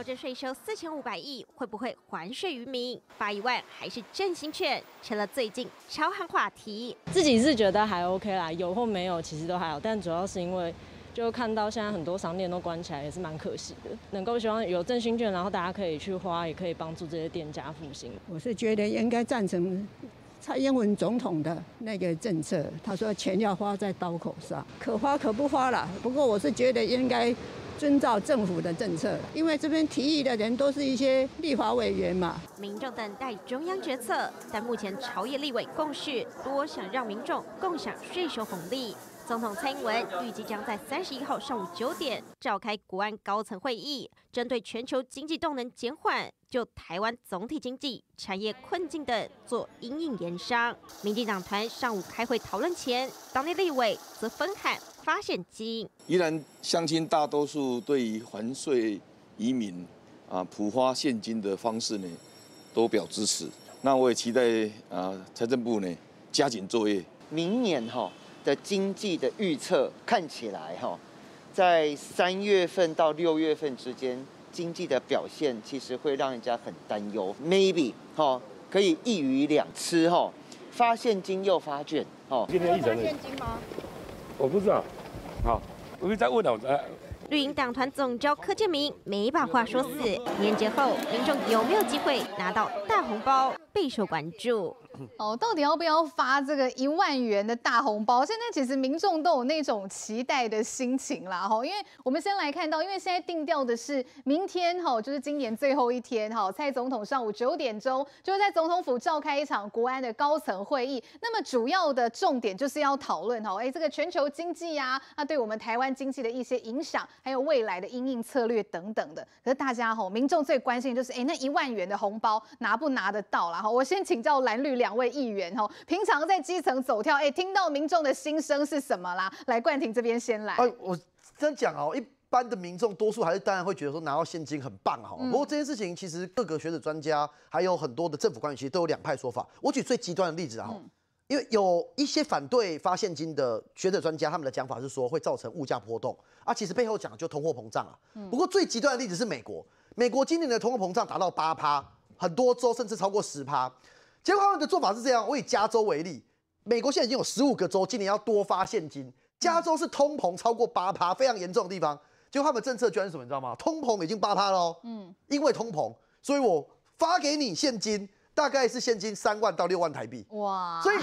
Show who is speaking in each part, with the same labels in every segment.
Speaker 1: 保证税收四千五百亿，会不会还税于民？发一万还是振兴券，成了最近超夯话题。
Speaker 2: 自己是觉得还 OK 啦，有或没有其实都还好，但主要是因为就看到现在很多商店都关起来，也是蛮可惜的。能够希望有振兴券，然后大家可以去花，也可以帮助这些店家复兴。我是觉得应该赞成蔡英文总统的那个政策，他说钱要花在刀口上，可花可不花了。不过我是觉得应该。遵照政府的政策，因为这边提议的人都是一些立法委员嘛。
Speaker 1: 民众等待中央决策，但目前朝野立委共识多想让民众共享税收红利。总统蔡英文预计将在三十一号上午九点召开国安高层会议，针对全球经济动能减缓、就台湾总体经济产业困境等做因应言商。民进党团上午开会讨论前，党内立委则分海。发现金，
Speaker 2: 依然相亲大多数对于还税移民啊，普发现金的方式呢，都表示支持。那我也期待啊，财政部呢加
Speaker 3: 紧作业。明年哈的经济的预测看起来哈，在三月份到六月份之间，经济的表现其实会让人家很担忧。Maybe 哈可以一鱼两吃哈，发现金又发券哦。今天一整发现金吗？我不知道，好，我再问
Speaker 2: 啊。
Speaker 1: 绿营党团总召柯建明没把话说死，年节后民众有没有机会拿到大红包？备受关注哦，到底要不要发这个一万元的大红包？现在其实民众都有那种期待的心情啦，哈，因为我们先来看到，因为现在定调的是明天，哈，就是今年最后一天，哈，蔡总统上午九点钟就会在总统府召开一场国安的高层会议。那么主要的重点就是要讨论，哈，哎，这个全球经济啊，那对我们台湾经济的一些影响，还有未来的因应策略等等的。可是大家哈，民众最关心的就是，哎，那一万元的红包拿不拿得到啦？好，我先请教蓝绿两位议员哈，平常在基层走跳，哎，听到民众的心声是什么啦？来冠廷这边先来。哎，
Speaker 3: 我真讲哦，一般的民众多数还是当然会觉得说拿到现金很棒哈。不过这件事情其实各个学者专家还有很多的政府官员其实都有两派说法。我举最极端的例子啊，因为有一些反对发现金的学者专家，他们的讲法是说会造成物价波动啊，其实背后讲就通货膨胀啊。不过最极端的例子是美国，美国今年的通货膨胀达到八趴。很多州甚至超过十趴，结果他们的做法是这样：我以加州为例，美国现在已经有十五个州今年要多发现金。加州是通膨超过八趴，非常严重的地方。果他们政策居然什么，你知道吗？通膨已经八趴喽。嗯。因为通膨，所以我发给你现金，大概是现金三万到六万台币。
Speaker 1: 哇。所以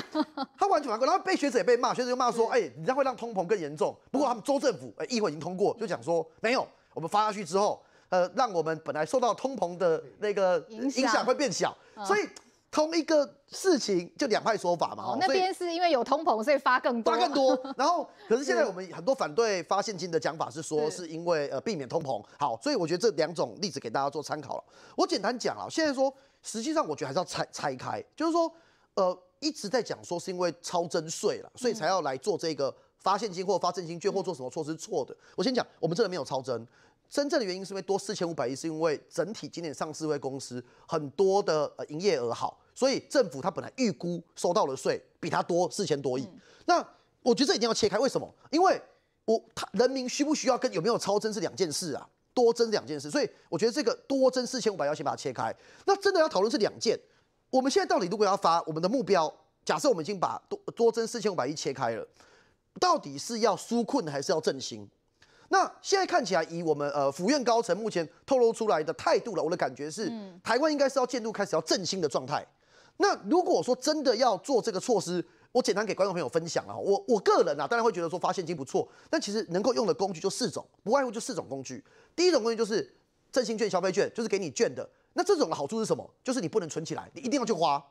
Speaker 3: 他完全反过，然后被学者也被骂，学者就骂说：哎，你这样会让通膨更严重。不过他们州政府哎议会已经通过，就讲说没有，我们发下去之后。呃，让我们本来受到通膨的那个影响会变小，所以同一个事情就两派说法嘛。哦，那边
Speaker 1: 是因为有通膨，所以发更多，发更多。然后，
Speaker 3: 可是现在我们很多反对发现金的讲法是说，是因为呃避免通膨。好，所以我觉得这两种例子给大家做参考了。我简单讲啊，现在说实际上我觉得还是要拆拆开，就是说呃一直在讲说是因为超征税了，所以才要来做这个发现金或发证金券或做什么措施是错的。我先讲，我们这里没有超征，真正的原因是因为多四千五百亿，是因为整体今年上市会公司很多的营业额好，所以政府它本来预估收到的税比它多四千多亿。那我觉得这一定要切开，为什么？因为我他人民需不需要跟有没有超增是两件事啊，多增两件事。所以我觉得这个多增四千五百亿先把它切开，那真的要讨论是两件。我们现在到底如果要发我们的目标，假设我们已经把多多增四千五百亿切开了，到底是要纾困还是要振兴？那现在看起来，以我们呃府院高层目前透露出来的态度了，我的感觉是，台湾应该是要进入开始要振兴的状态。那如果说真的要做这个措施，我简单给观众朋友分享了，我我个人呐，当然会觉得说发现金不错，但其实能够用的工具就四种，不外乎就四种工具。第一种工具就是振兴券、消费券，就是给你券的。那这种的好处是什么？就是你不能存起来，你一定要去花。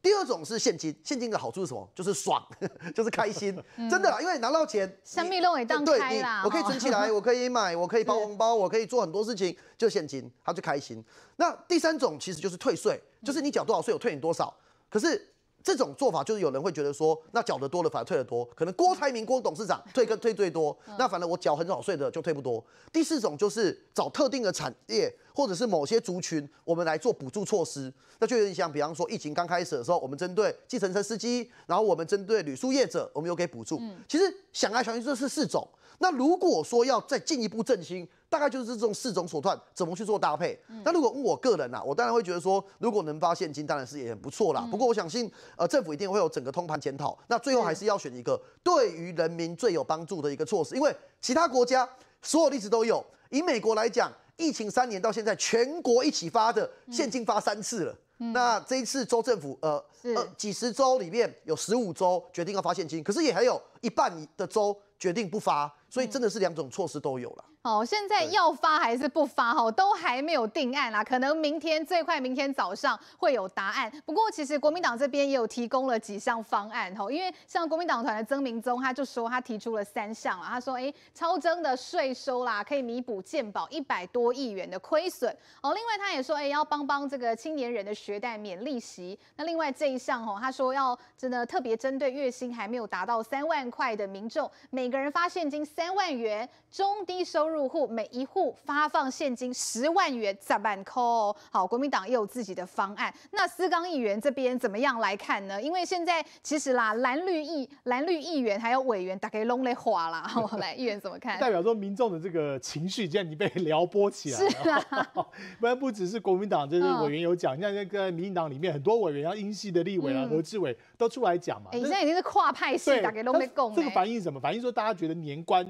Speaker 3: 第二种是现金，现金的好处是什么？就是爽，就是开心，真的，因为拿到钱，
Speaker 1: 香蜜楼也荡开啦，我可以存起来，
Speaker 3: 我可以买，我可以包红包，我可以做很多事情，就现金，他就开心。那第三种其实就是退税，就是你缴多少税，我退你多少，可是。这种做法就是有人会觉得说，那缴得多了反而退得多，可能郭台铭郭董事长 退跟退最多，那反正我缴很少税的就退不多。第四种就是找特定的产业或者是某些族群，我们来做补助措施。那就有点像，比方说疫情刚开始的时候，我们针对计程车司机，然后我们针对旅宿业者，我们有给补助。其实想来想去，这是四种。那如果说要再进一步振兴，大概就是这种四种手段，怎么去做搭配？那如果问我个人啊，我当然会觉得说，如果能发现金，当然是也很不错啦。不过我相信，呃，政府一定会有整个通盘检讨。那最后还是要选一个对于人民最有帮助的一个措施，因为其他国家所有例子都有。以美国来讲，疫情三年到现在，全国一起发的现金发三次了。那这一次州政府，呃，呃，几十州里面有十五州决定要发现金，可是也还有一半的州决定不发。所以真的是两种措施都有了。
Speaker 1: 哦，现在要发还是不发？哈，都还没有定案啦。可能明天最快，明天早上会有答案。不过其实国民党这边也有提供了几项方案。吼，因为像国民党团的曾明宗他就说他提出了三项啦。他说，哎，超增的税收啦，可以弥补健保一百多亿元的亏损。哦，另外他也说，哎，要帮帮这个青年人的学贷免利息。那另外这一项吼，他说要真的特别针对月薪还没有达到三万块的民众，每个人发现金。三万元，中低收入户每一户发放现金十万元，砸满扣好，国民党也有自己的方案。那司刚议员这边怎么样来看呢？因为现在其实啦，蓝绿议蓝绿议员还有委员大概拢咧花啦。好，来，议员怎么看？代表
Speaker 4: 说民众的这个情绪，现在你被 撩拨起来了。是啊，不然不只是国民党，就是委员有讲，像那个民进党里面，很多委员，像英系的立委啊、何志伟都出来讲嘛。哎，现在已经
Speaker 1: 是跨派系，大概拢咧讲。这个反
Speaker 4: 映什么？反映说大家觉得年关。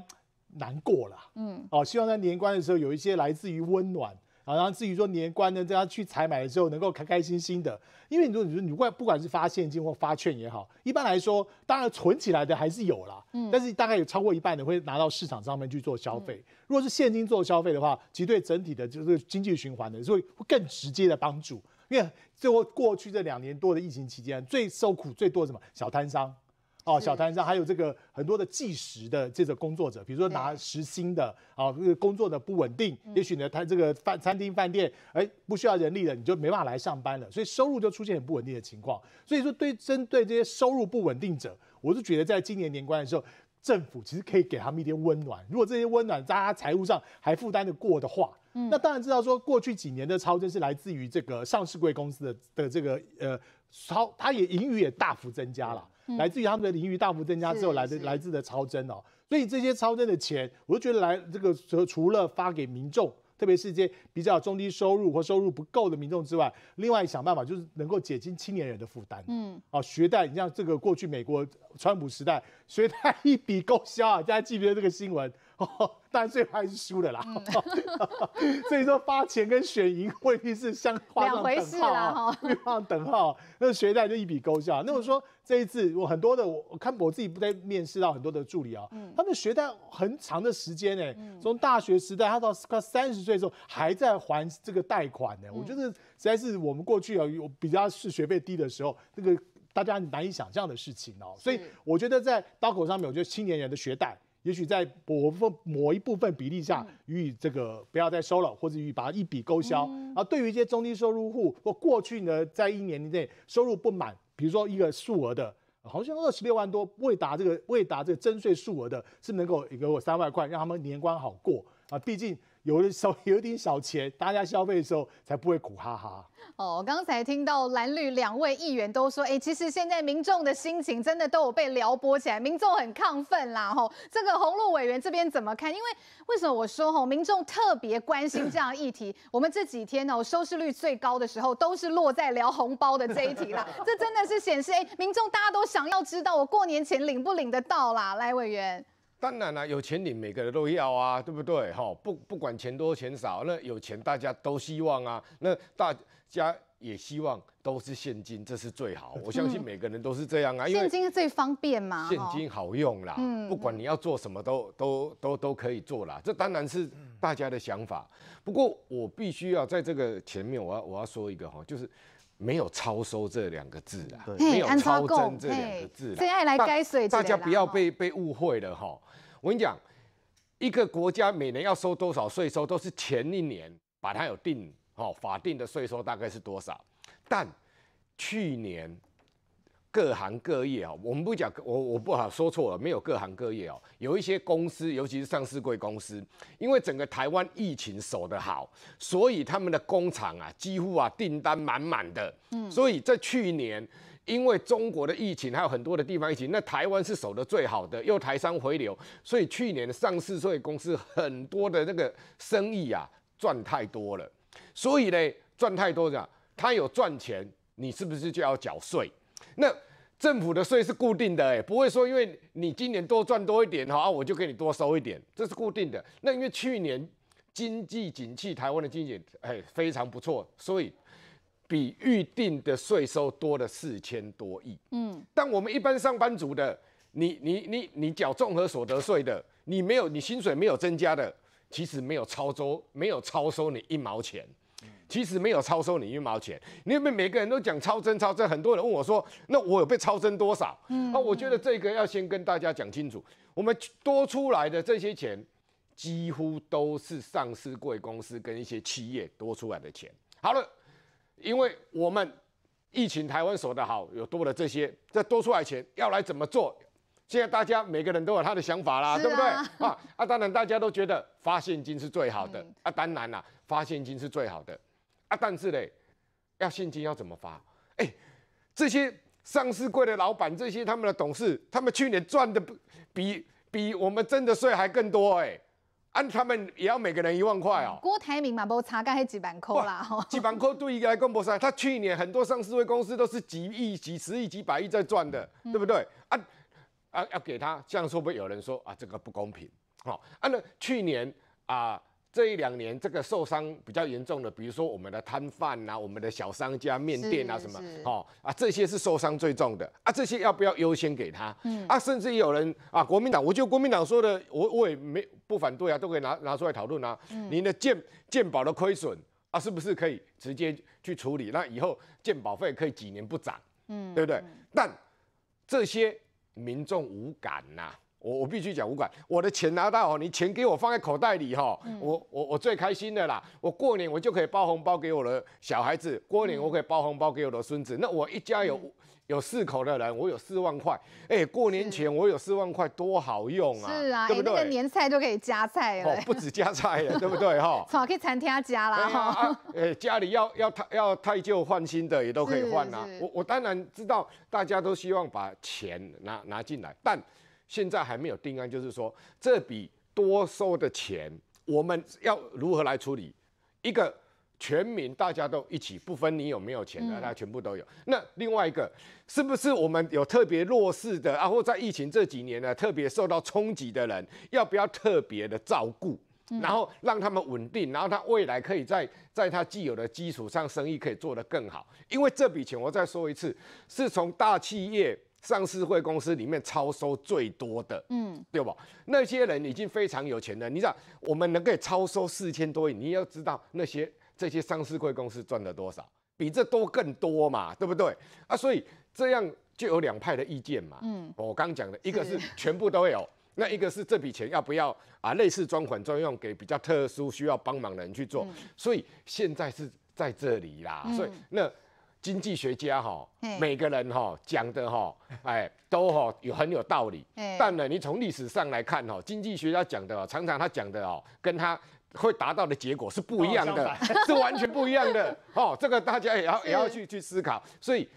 Speaker 4: 难过了，嗯，哦，希望在年关的时候有一些来自于温暖，啊，然后至于说年关呢，大家去采买的时候能够开开心心的，因为你说，你说，你不管不管是发现金或发券也好，一般来说，当然存起来的还是有啦，嗯，但是大概有超过一半的会拿到市场上面去做消费。如果是现金做消费的话，其实对整体的就是经济循环的，所以会更直接的帮助，因为最后过去这两年多的疫情期间，最受苦最多什么？小摊商。哦，小摊上还有这个很多的计时的这个工作者，比如说拿时薪的啊，这个工作的不稳定，也许呢，他这个饭餐厅饭店哎不需要人力了，你就没办法来上班了，所以收入就出现很不稳定的情况。所以说，对针对这些收入不稳定者，我是觉得在今年年关的时候，政府其实可以给他们一点温暖。如果这些温暖在财务上还负担的过的话，那当然知道说过去几年的超增是来自于这个上市贵公司的的这个呃超，它也盈余也大幅增加了。来自于他们的领域大幅增加之后，来的来自的超增哦，所以这些超增的钱，我就觉得来这个除了发给民众，特别是这比较中低收入或收入不够的民众之外，另外想办法就是能够减轻青年人的负担。嗯，啊，学贷，你像这个过去美国川普时代学贷一笔勾销啊，大家记不记得这个新闻？但 最后还是输的啦，所以说发钱跟选赢未必是相画上等号啊，画上等号，那学贷就一笔勾销。那我说这一次我很多的，我看我自己不在面试到很多的助理啊，他们学贷很长的时间呢，从大学时代他到快三十岁的时候还在还这个贷款呢。我觉得实在是我们过去啊有比较是学费低的时候，那个大家难以想象的事情哦。所以我觉得在刀口上面，我觉得青年人的学贷。也许在部某一部分比例下，予以这个不要再收了，或者予以把它一笔勾销。啊，对于一些中低收入户，或过去呢在一年内收入不满，比如说一个数额的，好像二十六万多未达这个未达这个征税数额的，是能够给我三万块，让他们年关好过啊，毕竟。有的候 有点少钱，大家消费的时候才不会苦哈哈。
Speaker 1: 哦，刚才听到蓝绿两位议员都说，哎，其实现在民众的心情真的都有被撩拨起来，民众很亢奋啦。吼，这个洪路委员这边怎么看？因为为什么我说吼，民众特别关心这样议题？我们这几天哦，收视率最高的时候都是落在聊红包的这一题啦。这真的是显示，哎，民众大家都想要知道我过年前领不领得到啦。来，委员。
Speaker 2: 当然了，有钱你每个人都要啊，对不对？哈，不不管钱多钱少，那有钱大家都希望啊，那大家也希望都是现金，这是最好。我相信每个人都是这样啊，现金
Speaker 1: 最方便嘛，现金
Speaker 2: 好用啦，不管你要做什么都都都都可以做啦。这当然是大家的想法，不过我必须要在这个前面，我要我要说一个哈，就是。没有超收这两个字啊，没有超征这两个字啊。大家不要被被误会了哈。我跟你讲，一个国家每年要收多少税收，都是前一年把它有定哈，法定的税收大概是多少，但去年。各行各业啊，我们不讲，我我不好说错了，没有各行各业哦，有一些公司，尤其是上市贵公司，因为整个台湾疫情守得好，所以他们的工厂啊，几乎啊订单满满的。嗯，所以在去年，因为中国的疫情，还有很多的地方疫情，那台湾是守得最好的，又台商回流，所以去年上市税公司很多的那个生意啊赚太多了，所以呢赚太多讲，他有赚钱，你是不是就要缴税？那政府的税是固定的，哎，不会说因为你今年多赚多一点，好啊，我就给你多收一点，这是固定的。那因为去年经济景气，台湾的经济哎非常不错，所以比预定的税收多了四千多亿。嗯，但我们一般上班族的，你你你你缴综合所得税的，你没有你薪水没有增加的，其实没有超收，没有超收你一毛钱。其实没有超收你一毛钱，因有每个人都讲超增超增，很多人问我说：“那我有被超增多少？”啊，我觉得这个要先跟大家讲清楚。我们多出来的这些钱，几乎都是上市贵公司跟一些企业多出来的钱。好了，因为我们疫情台湾守得好，有多了这些这多出来钱要来怎么做？现在大家每个人都有他的想法啦，对不对？啊啊，当然大家都觉得发现金是最好的 啊，当然啦，发现金是最好的。啊，但是嘞，要现金要怎么发？哎，这些上市柜的老板，这些他们的董事，他们去年赚的不比比我们征的税还更多哎，按他们也要每个人一万块哦。
Speaker 1: 郭台铭嘛，不差个几万块啦，
Speaker 2: 几万块对一个来干么事他去年很多上市会公司都是几亿、几十亿、几百亿在赚的，对不对？啊啊，要给他，这样会不会有人说啊这个不公平？好，按了去年啊。这一两年，这个受伤比较严重的，比如说我们的摊贩呐，我们的小商家、面店啊什么，哦啊，这些是受伤最重的啊，这些要不要优先给他？嗯啊，甚至有人啊，国民党，我觉得国民党说的，我我也没不反对啊，都可以拿拿出来讨论啊。嗯，的鉴鉴宝的亏损啊，是不是可以直接去处理？那以后鉴宝费可以几年不涨？嗯，对不对？但这些民众无感呐。我我必须讲，五百我的钱拿到哦，你钱给我放在口袋里哈，我我我最开心的啦，我过年我就可以包红包给我的小孩子，过年我可以包红包给我的孙子，那我一家有有四口的人，我有四万块，哎，过年前我有四万块多好用啊，是啊，对不对？
Speaker 1: 年菜都可以加菜了，不
Speaker 2: 止加菜了，对不对哈？
Speaker 1: 哦，可以餐厅加啦，
Speaker 2: 呃，家里要要要太旧换新的也都可以换啊，我我当然知道大家都希望把钱拿拿进来，但。现在还没有定案，就是说这笔多收的钱，我们要如何来处理？一个全民大家都一起，不分你有没有钱的，大家全部都有。那另外一个，是不是我们有特别弱势的啊，或在疫情这几年呢特别受到冲击的人，要不要特别的照顾，然后让他们稳定，然后他未来可以在在他既有的基础上，生意可以做得更好？因为这笔钱，我再说一次，是从大企业。上市会公司里面超收最多的，嗯，对吧？那些人已经非常有钱了。你想，我们能够超收四千多亿，你要知道那些这些上市会公司赚了多少，比这多更多嘛，对不对？啊，所以这样就有两派的意见嘛。嗯，我刚讲的一个是 全部都有，那一个是这笔钱要不要啊？类似专款专用给比较特殊需要帮忙的人去做。所以现在是在这里啦。所以那。经济学家哈，每个人哈讲的哈，哎，都哈有很有道理。嗯。但呢，你从历史上来看哈，经济学家讲的常常他讲的哦，跟他会达到的结果是不一样的，是完全不一样的。哦，这个大家也要也要去去思考。所以。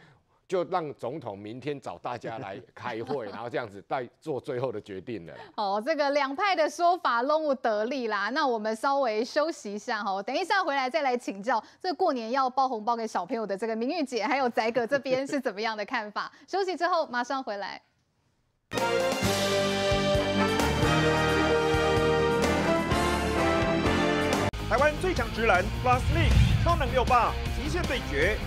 Speaker 2: 就让总统明天找大家来开会，然后这样子再做最后的决定了。
Speaker 1: 哦，这个两派的说法拢不得力啦。那我们稍微休息一下哈，等一下回来再来请教。这过年要包红包给小朋友的，这个明玉姐还有宅哥这边是怎么样的看法？休息之后马上回来。
Speaker 2: 台湾最强直男，Plus Nick，超能六霸，极限对
Speaker 1: 决。